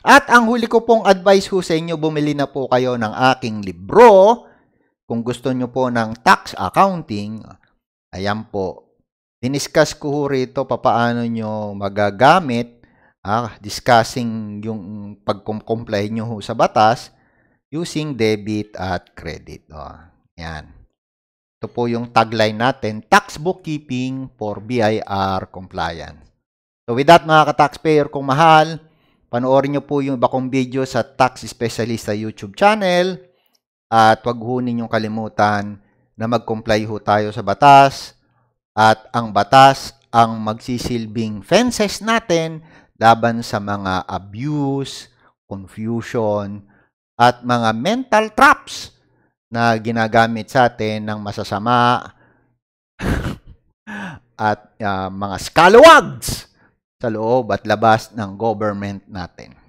At ang huli ko pong advice ho sa inyo, bumili na po kayo ng aking libro. Kung gusto nyo po ng tax accounting, ayan po. Diniscuss ko ho rito papaano nyo magagamit, ah, discussing yung pag-comply nyo ho sa batas using debit at credit. Oh, ayan. Ito po yung tagline natin, Tax Bookkeeping for BIR Compliance. So with that mga ka-taxpayer, kung mahal, Panoorin nyo po yung iba kong video sa Tax Specialist sa YouTube channel. At huwag ho ninyong kalimutan na mag-comply ho tayo sa batas. At ang batas ang magsisilbing fences natin laban sa mga abuse, confusion, at mga mental traps na ginagamit sa atin ng masasama at uh, mga scalawags sa loob at labas ng government natin.